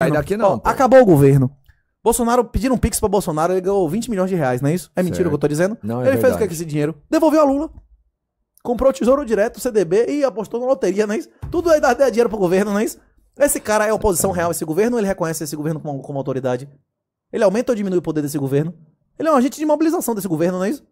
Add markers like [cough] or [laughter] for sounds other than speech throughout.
Sai daqui não. pô. acabou o governo. Bolsonaro pediram um pix pra Bolsonaro, ele ganhou 20 milhões de reais, não é isso? É mentira o que eu tô dizendo? Não, é ele fez o que com esse dinheiro? Devolveu a Lula. Comprou o Tesouro Direto, CDB e apostou na loteria, não é isso? Tudo aí dá, dinheiro pro governo, não é isso? Esse cara é oposição real a esse governo, ele reconhece esse governo como, como autoridade. Ele aumenta ou diminui o poder desse governo? Ele é um agente de mobilização desse governo, não é isso?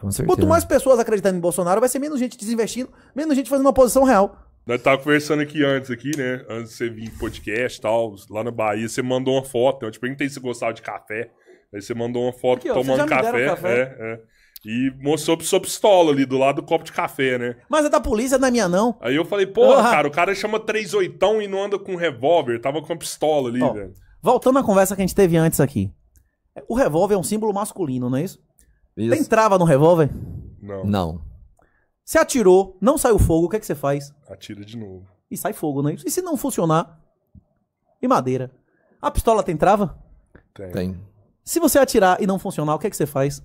Com certeza. Quanto mais pessoas acreditando em Bolsonaro, vai ser menos gente desinvestindo, menos gente fazendo uma oposição real. Nós tava conversando aqui antes, aqui, né? Antes de você vir podcast e tal, lá na Bahia, você mandou uma foto. Né? Eu te perguntei se gostava de café. Aí você mandou uma foto aqui, tomando café. café. É, é. E mostrou sua pistola ali do lado do copo de café, né? Mas é da polícia, não é minha, não. Aí eu falei, porra, uhum. cara, o cara chama oitão e não anda com revólver. Tava com a pistola ali, velho. Voltando à conversa que a gente teve antes aqui. O revólver é um símbolo masculino, não é isso? isso. Tem trava no revólver? Não. Não. Você atirou, não saiu fogo, o que, é que você faz? Atira de novo. E sai fogo, né? E se não funcionar? E madeira. A pistola tem trava? Tem. tem. Se você atirar e não funcionar, o que, é que você faz?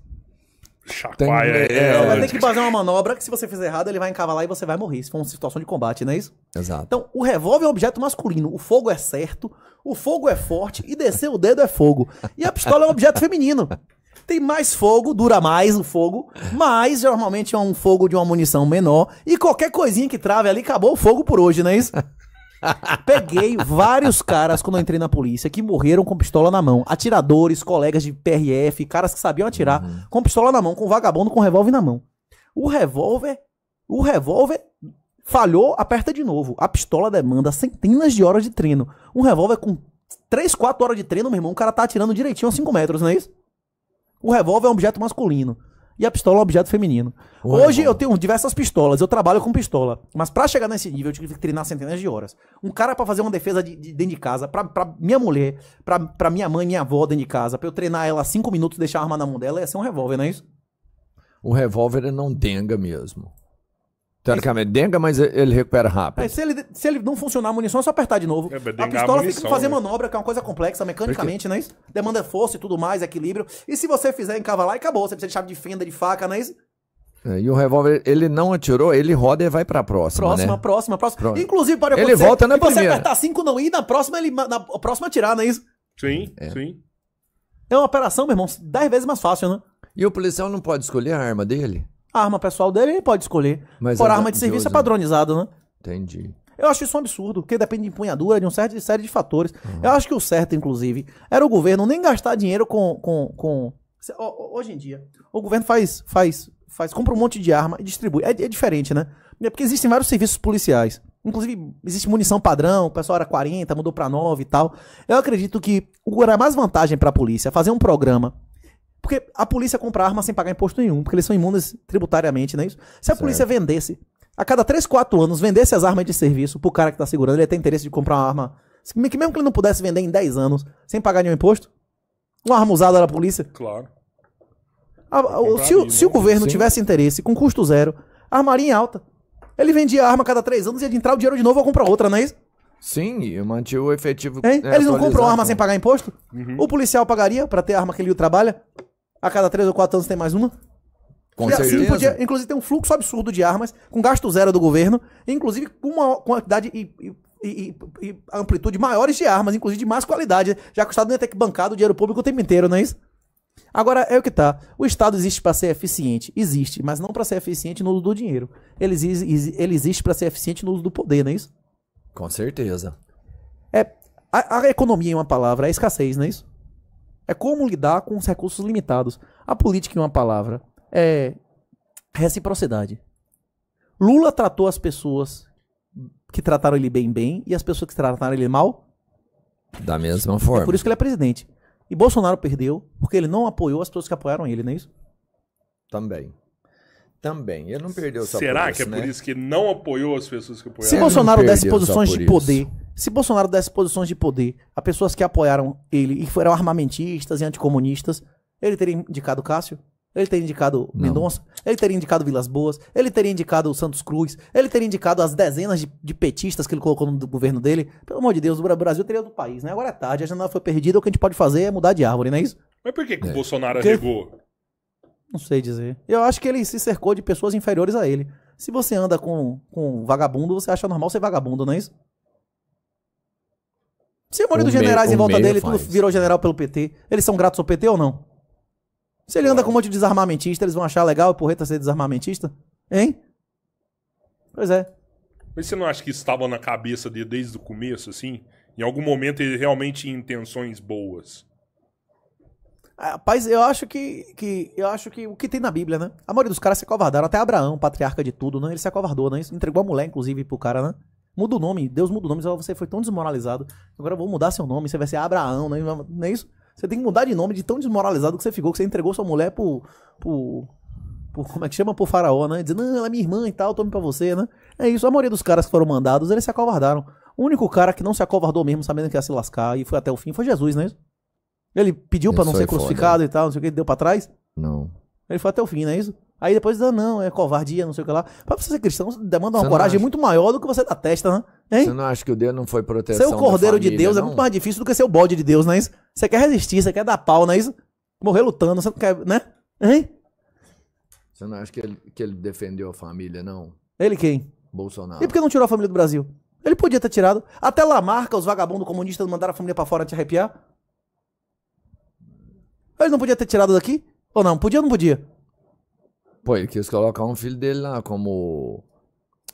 Chacoalha. É, é, vai ter que tipo, fazer uma manobra que se você fizer errado, ele vai encavalar e você vai morrer. Se for uma situação de combate, não é isso? Exato. Então, o revólver é um objeto masculino. O fogo é certo, o fogo é forte e descer o dedo é fogo. E a pistola é um objeto feminino. Tem mais fogo, dura mais o fogo, mas normalmente é um fogo de uma munição menor. E qualquer coisinha que trave ali, acabou o fogo por hoje, não é isso? [laughs] Peguei vários caras quando eu entrei na polícia que morreram com pistola na mão. Atiradores, colegas de PRF, caras que sabiam atirar, uhum. com pistola na mão, com vagabundo com revólver na mão. O revólver, o revólver falhou, aperta de novo. A pistola demanda centenas de horas de treino. Um revólver com 3, 4 horas de treino, meu irmão, o cara tá atirando direitinho a 5 metros, não é isso? O revólver é um objeto masculino e a pistola é um objeto feminino. Ué, Hoje mano. eu tenho diversas pistolas, eu trabalho com pistola. Mas para chegar nesse nível, eu tive que treinar centenas de horas. Um cara para fazer uma defesa de, de, dentro de casa, pra, pra minha mulher, pra, pra minha mãe, minha avó dentro de casa, pra eu treinar ela cinco minutos, deixar a arma na mão dela, ia ser um revólver, não é isso? O revólver é não denga mesmo. Teoricamente denga, mas ele recupera rápido. É, se, ele, se ele não funcionar a munição, é só apertar de novo. É, a pistola tem que fazer né? manobra, que é uma coisa complexa mecanicamente, não é isso? Demanda força e tudo mais, equilíbrio. E se você fizer encavalar, acabou. Você precisa de chave de fenda, de faca, não é isso? É, e o revólver, ele não atirou, ele roda e vai pra próxima. Próxima, né? próxima, próxima. Pronto. Inclusive, pode acontecer. Ele volta na se você apertar cinco não ir, na próxima ele na próxima atirar, não é isso? Sim, é. sim. É uma operação, meu irmão, dez vezes mais fácil, né? E o policial não pode escolher a arma dele? A arma pessoal dele, ele pode escolher. Mas Por é arma de serviço é padronizada, né? Entendi. Eu acho isso um absurdo, porque depende de empunhadura, de uma série de, série de fatores. Uhum. Eu acho que o certo, inclusive, era o governo nem gastar dinheiro com. com, com... Hoje em dia, o governo faz, faz, faz, compra um monte de arma e distribui. É, é diferente, né? É porque existem vários serviços policiais. Inclusive, existe munição padrão, o pessoal era 40, mudou para 9 e tal. Eu acredito que o era mais vantagem para a polícia fazer um programa porque a polícia compra arma sem pagar imposto nenhum, porque eles são imunes tributariamente, não é isso? Se a certo. polícia vendesse, a cada 3, 4 anos, vendesse as armas de serviço pro cara que tá segurando, ele ia ter interesse de comprar uma arma. Que mesmo que ele não pudesse vender em 10 anos, sem pagar nenhum imposto, uma arma usada da polícia. Claro. A, a, se, mim, se né? o governo Sim. tivesse interesse, com custo zero, armaria em alta. Ele vendia a arma a cada 3 anos e ia entrar o dinheiro de novo ou comprar outra, não é isso? Sim, mantinha o efetivo. É, eles não compram arma sem pagar imposto? Uhum. O policial pagaria para ter a arma que ele trabalha? A cada três ou quatro anos tem mais uma. Com e certeza. Assim podia, inclusive tem um fluxo absurdo de armas, com gasto zero do governo, inclusive com uma quantidade e, e, e, e amplitude maiores de armas, inclusive de mais qualidade, já que o Estado não ia ter que bancar o dinheiro público o tempo inteiro, não é isso? Agora, é o que tá. O Estado existe para ser eficiente. Existe, mas não para ser eficiente no uso do dinheiro. Ele, ele existe para ser eficiente no uso do poder, não é isso? Com certeza. É, a, a economia, em é uma palavra, é escassez, não é isso? É como lidar com os recursos limitados. A política, em uma palavra, é reciprocidade. Lula tratou as pessoas que trataram ele bem, bem, e as pessoas que trataram ele mal, da mesma forma. É por isso que ele é presidente. E Bolsonaro perdeu porque ele não apoiou as pessoas que apoiaram ele, não é isso? Também. Também. Ele não perdeu Será que é né? por isso que não apoiou as pessoas que apoiaram Se ele? Se Bolsonaro desse posições de poder se Bolsonaro desse posições de poder a pessoas que apoiaram ele e foram armamentistas e anticomunistas, ele teria indicado Cássio? Ele teria indicado Mendonça, ele teria indicado Vilas Boas, ele teria indicado Santos Cruz, ele teria indicado as dezenas de, de petistas que ele colocou no governo dele. Pelo amor de Deus, o Brasil teria outro país, né? Agora é tarde, a janela foi perdida, o que a gente pode fazer é mudar de árvore, não é isso? Mas por que, que é. o Bolsonaro Porque... arregou? Não sei dizer. Eu acho que ele se cercou de pessoas inferiores a ele. Se você anda com, com vagabundo, você acha normal ser vagabundo, não é isso? Se a maioria dos generais em volta dele faz. tudo virou general pelo PT, eles são gratos ao PT ou não? Se ele anda com um monte de desarmamentista, eles vão achar legal o Porreta ser desarmamentista? Hein? Pois é. Mas você não acha que estava na cabeça dele desde o começo, assim? Em algum momento ele realmente tinha intenções boas? Ah, rapaz, eu acho que, que eu acho que o que tem na Bíblia, né? A maioria dos caras se acovardaram, até Abraão, patriarca de tudo, né? Ele se acovardou, né? Entregou a mulher, inclusive, pro cara, né? Muda o nome, Deus muda o nome, você foi tão desmoralizado, agora eu vou mudar seu nome, você vai ser Abraão, né? não é isso? Você tem que mudar de nome de tão desmoralizado que você ficou, que você entregou sua mulher pro. pro como é que chama? pro faraó, né? Dizendo, não, ela é minha irmã e tal, tome pra você, né? É isso. A maioria dos caras que foram mandados, eles se acovardaram. O único cara que não se acovardou mesmo, sabendo que ia se lascar e foi até o fim, foi Jesus, né? Ele pediu para não ser crucificado foda. e tal, não sei o que, deu pra trás? Não. Ele foi até o fim, não é isso? Aí depois, ah, não, é covardia, não sei o que lá. Pra você ser cristão, demanda uma você coragem acha... muito maior do que você da testa, né? Hein? Você não acha que o Deus não foi proteção Ser o cordeiro família, de Deus é não? é muito mais difícil do que ser o bode de Deus, não é isso? Você quer resistir, você quer dar pau, não é isso? Morrer lutando, você não quer, né? Hein? Você não acha que ele, que ele defendeu a família, não? Ele quem? Bolsonaro. E por que não tirou a família do Brasil? Ele podia ter tirado. Até Lamarca, os vagabundos comunistas mandaram a família para fora te arrepiar. Ele não podia ter tirado daqui? Ou não? Podia ou não podia? Pô, ele quis colocar um filho dele lá como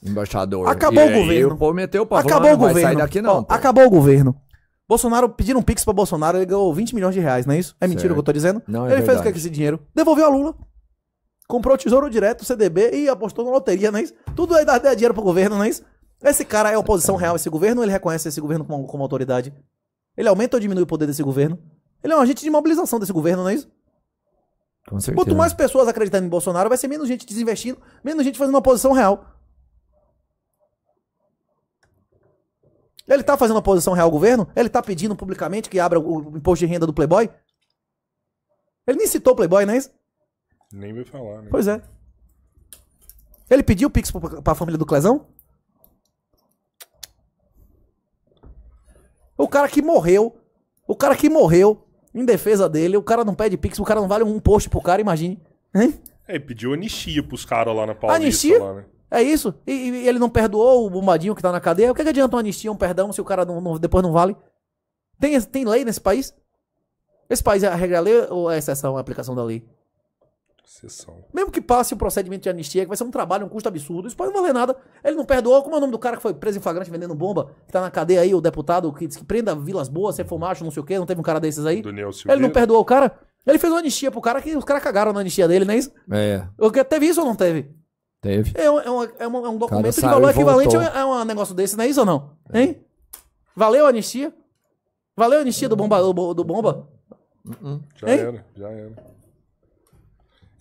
embaixador. Acabou e, o governo. o povo meteu o pau. Acabou ah, o governo. Sair daqui, não, pô. Acabou o governo. Bolsonaro pediram um pix pra Bolsonaro, ele ganhou 20 milhões de reais, não é isso? É mentira o que eu tô dizendo? Não, é ele verdade. fez o que é com esse dinheiro? Devolveu a Lula. Comprou o Tesouro Direto, o CDB e apostou na loteria, não é isso? Tudo aí dá, dá dinheiro pro governo, não é isso? Esse cara é oposição real a esse governo ou ele reconhece esse governo como, como autoridade? Ele aumenta ou diminui o poder desse governo? Ele é um agente de mobilização desse governo, não é isso? Com certeza. Quanto mais pessoas acreditando em Bolsonaro, vai ser menos gente desinvestindo, menos gente fazendo uma posição real. Ele tá fazendo uma posição real ao governo? Ele tá pedindo publicamente que abra o imposto de renda do Playboy? Ele nem citou o Playboy, não é isso? Nem vai falar, né? Pois é. Ele pediu o Pix pra família do Clezão? O cara que morreu, o cara que morreu em defesa dele, o cara não pede pix, o cara não vale um post pro cara, imagine. Hein? É, pediu anistia pros caras lá na Paulista. Anistia? Lá, né? É isso? E, e, ele não perdoou o bombadinho que tá na cadeia? O que, é que adianta uma anistia, um perdão, se o cara não, não, depois não vale? Tem, tem lei nesse país? Esse país é a regra lei ou é a exceção a aplicação da lei? Sessão. Mesmo que passe o procedimento de anistia, que vai ser um trabalho, um custo absurdo, isso pode não valer nada. Ele não perdoou. Como é o nome do cara que foi preso em flagrante vendendo bomba? Que tá na cadeia aí, o deputado que disse que prenda Vilas Boas, se for macho, não sei o quê, não teve um cara desses aí. Daniel Silveira. Ele não perdoou o cara. Ele fez uma anistia pro cara que os caras cagaram na anistia dele, não é isso? É. Teve isso ou não teve? Teve. É, um, é, um, é um, é um documento de valor equivalente a, a um negócio desse, não é isso ou não? É. Hein? Valeu a anistia? Valeu a anistia do bomba? Do, do bomba? Uh -uh. Já hein? era, já era.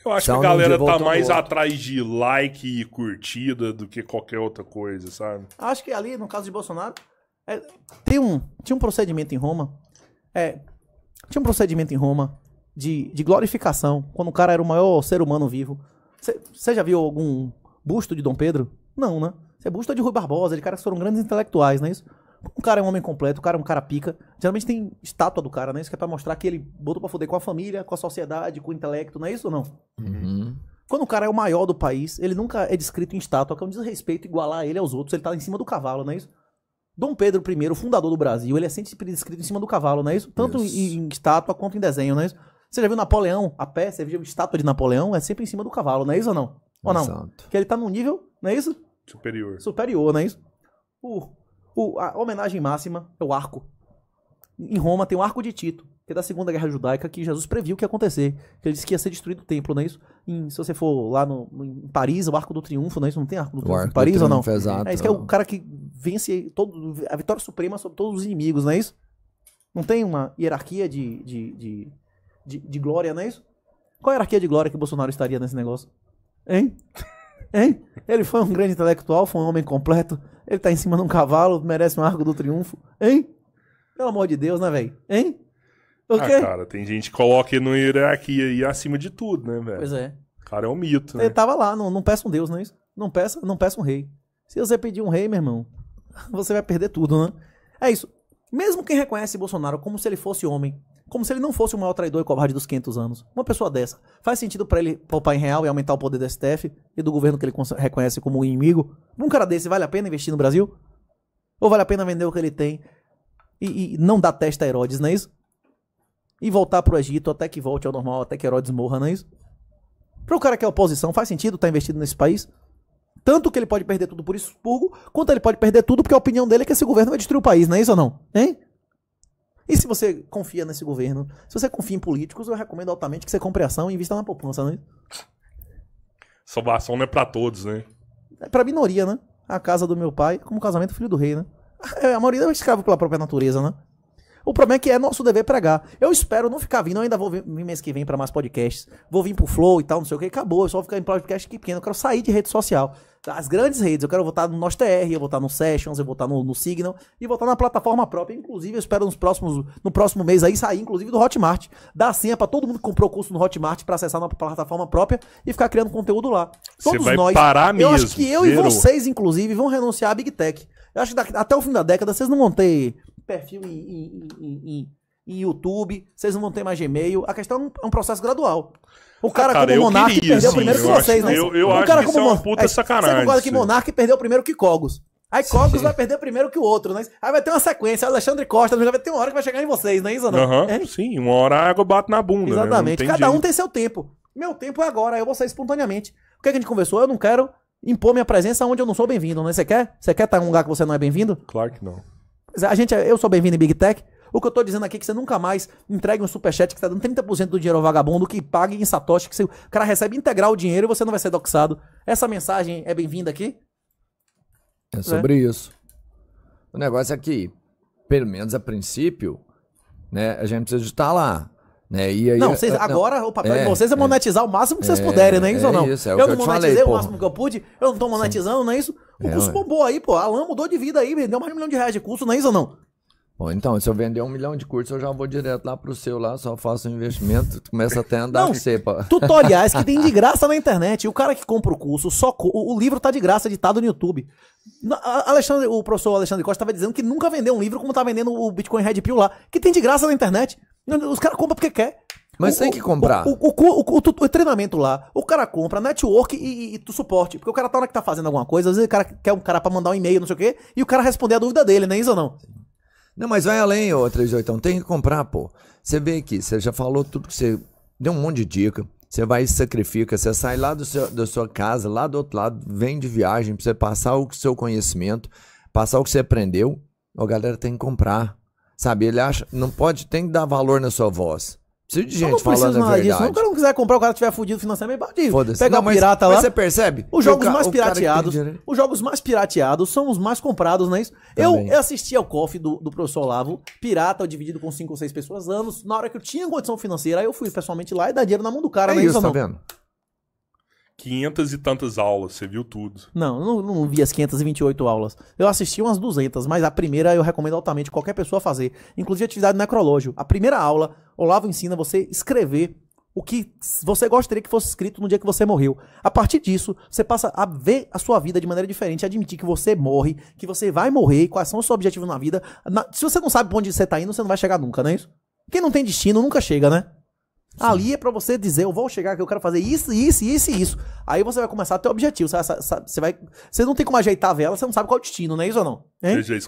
Eu acho que a galera tá, tá mais atrás de like e curtida do que qualquer outra coisa, sabe? Acho que ali, no caso de Bolsonaro, é, tem um, tinha um procedimento em Roma. É, tinha um procedimento em Roma de, de glorificação, quando o cara era o maior ser humano vivo. Você já viu algum busto de Dom Pedro? Não, né? Você é busto é de Rui Barbosa, de caras que foram grandes intelectuais, não é isso? um cara é um homem completo, o cara é um cara pica. Geralmente tem estátua do cara, né? Isso que é pra mostrar que ele botou pra foder com a família, com a sociedade, com o intelecto, não é isso ou não? Uhum. Quando o cara é o maior do país, ele nunca é descrito em estátua, que é um desrespeito igualar ele aos outros. Ele tá em cima do cavalo, não é isso? Dom Pedro I, o fundador do Brasil, ele é sempre descrito em cima do cavalo, não é isso? Tanto em, em, estátua quanto em desenho, não é isso? Você já viu Napoleão a pé? Você viu estátua de Napoleão? É sempre em cima do cavalo, não é isso ou não? Ou não? Exato. Que ele tá num nível, não é isso? Superior. Superior, não é isso? O uh. O, a homenagem máxima é o arco. Em Roma tem o arco de Tito, que é da Segunda Guerra Judaica, que Jesus previu que ia acontecer. Que ele disse que ia ser destruído o templo, não é isso? Em, se você for lá no, em Paris, é o Arco do Triunfo, não é isso? Não tem Arco do Triunfo arco em Paris ou não? Exato. É isso que é o cara que vence todo, a vitória suprema sobre todos os inimigos, não é isso? Não tem uma hierarquia de, de, de, de, de glória, não é isso? Qual a hierarquia de glória que o Bolsonaro estaria nesse negócio? Hein? Hein? Ele foi um grande intelectual, foi um homem completo. Ele tá em cima de um cavalo, merece um arco do triunfo. Hein? Pelo amor de Deus, né, velho? Hein? Okay? Ah, cara, tem gente que coloca no hierarquia e acima de tudo, né, velho? Pois é. O cara é um mito, né? Ele tava lá, não, não peça um Deus, não é isso? Não peça, não peça um rei. Se você pedir um rei, meu irmão, [laughs] você vai perder tudo, né? É isso. Mesmo quem reconhece Bolsonaro como se ele fosse homem, como se ele não fosse o maior traidor e covarde dos 500 anos. Uma pessoa dessa. Faz sentido para ele poupar em real e aumentar o poder do STF e do governo que ele reconhece como inimigo? Um cara desse vale a pena investir no Brasil? Ou vale a pena vender o que ele tem e, e não dar testa a Herodes, não é isso? E voltar pro Egito até que volte ao normal, até que Herodes morra, não é isso? Pro cara que é oposição, faz sentido estar tá investido nesse país? Tanto que ele pode perder tudo por expurgo, quanto ele pode perder tudo porque a opinião dele é que esse governo vai destruir o país, não é isso ou não? Hein? E se você confia nesse governo, se você confia em políticos, eu recomendo altamente que você compre ação e invista na poupança, né? Salvação não é pra todos, né? É pra minoria, né? A casa do meu pai, como casamento filho do rei, né? É, a maioria é escravo pela própria natureza, né? O problema é que é nosso dever pregar. Eu espero não ficar vindo, eu ainda vou vir mês que vem para mais podcasts. Vou vir pro Flow e tal, não sei o que. Acabou, eu só vou ficar em podcast pequenos pequeno. Eu quero sair de rede social. As grandes redes, eu quero votar no nosso TR, eu vou estar no Sessions, eu vou estar no, no Signal e votar na plataforma própria. Inclusive, eu espero nos próximos, no próximo mês aí sair, inclusive, do Hotmart. Dar senha para todo mundo que comprou curso no Hotmart para acessar na plataforma própria e ficar criando conteúdo lá. Todos vai nós. Parar eu mesmo, acho que eu e vocês, inclusive, vão renunciar à Big Tech. Eu acho que daqui, até o fim da década vocês não vão ter perfil em, em, em, em YouTube, vocês não vão ter mais Gmail. A questão é um, é processo gradual. O cara, ah, cara como Monark queria, perdeu sim, primeiro que vocês, acho, né? Eu, eu o cara acho como isso é uma puta é, sacanagem. Você concorda que Monark perdeu primeiro que Cogos. Aí Cogos vai perder primeiro que o outro, né? Aí vai ter uma sequência, Alexandre Costa, já vai ter uma hora que vai chegar em vocês, não é isso, não? Né? Uhum, é? Sim, uma hora a água bate na bunda. Né? Exatamente. Né? Cada um tem seu tempo. Meu tempo é agora, eu vou sair espontaneamente. O que, é que a gente conversou? Eu não quero impor minha presença onde eu não sou bem-vindo, né? Você quer? Você quer estar tá em um lugar que você não é bem-vindo? Claro que não. A gente, é, eu sou bem-vindo em Big Tech. O que eu tô dizendo aqui é que você nunca mais entregue um superchat que tá dando 30% do dinheiro ao vagabundo que pague em Satoshi, que você, o cara recebe integral o dinheiro e você não vai ser doxado. Essa mensagem é bem-vinda aqui? É né? sobre é. isso. O negócio é que, pelo menos a princípio, né, a gente precisa estar lá. Né? E aí, não, vocês, agora não, o papel é, de vocês é, é. monetizar é, o máximo que vocês puderem, não é isso ou é não? Isso, eu, eu não monetizei falei, o máximo que eu pude, eu não tô monetizando, Sim. não é isso? O é, curso bombou aí, pô. A Alan mudou de vida aí, vendeu mais de um milhão de reais de curso, não é isso ou não? Bom, então, se eu vender um milhão de cursos, eu já vou direto lá pro seu lá, só faço um investimento, começa até a andar não, cepa. [laughs] Tutoriais que tem de [laughs] graça na internet. o cara que compra o curso, só o, livro tá de graça editado no YouTube. Alexandre, o professor Alexandre Costa estava dizendo que nunca vendeu um livro como tá vendendo o Bitcoin Red Pill lá, que tem de graça na internet. Os caras compram porque quer. Mas o, tem que comprar. O, o, o, treinamento lá, o cara compra network e, suporte. Porque o cara tá na hora que tá fazendo alguma coisa, às vezes o cara quer um cara pra mandar um e-mail, não sei o quê, e o cara responder a dúvida dele, né, isso ou não? Não, mas vai além, ô 38. Tem que comprar, pô. Você vem aqui, você já falou tudo que você. Deu um monte de dica. Você vai e sacrifica, você sai lá do seu, da sua casa, lá do outro lado, vem de viagem pra você passar o seu conhecimento, passar o que você aprendeu. A galera tem que comprar. Sabe, ele acha. Não pode, tem que dar valor na sua voz. Preciso de gente não precisa a verdade. Disso. Se o cara não quiser comprar, o cara tiver fudido financeiramente, bate. Foda-se. Pega não, um pirata mas, lá. Mas você percebe? Os jogos mais pirateados. Os jogos mais pirateados são os mais comprados, não é isso? Eu, eu assisti ao COF do, do professor Olavo, pirata, dividido com cinco ou seis pessoas anos. Na hora que eu tinha condição financeira, aí eu fui pessoalmente lá e dar dinheiro na mão do cara, é não é isso, tá não? vendo? 500 e tantas aulas, você viu tudo. Não, não, não vi as 528 aulas. Eu assisti umas 200, mas a primeira eu recomendo altamente qualquer pessoa fazer. Inclusive atividade necrológio. A primeira aula, Olavo ensina você escrever o que você gostaria que fosse escrito no dia que você morreu. A partir disso, você passa a ver a sua vida de maneira diferente, admitir que você morre, que você vai morrer, quais são os seus objetivos na vida. Na, se você não sabe pra onde você tá indo, você não vai chegar nunca, não é isso? Quem não tem destino nunca chega, né? Sim. Ali é para você dizer, eu vou chegar aqui, eu quero fazer isso, isso, isso e isso. Aí você vai começar a ter objetivo. Você, vai, você não tem como ajeitar a vela, você não sabe qual é o destino, não é isso ou não? Hein?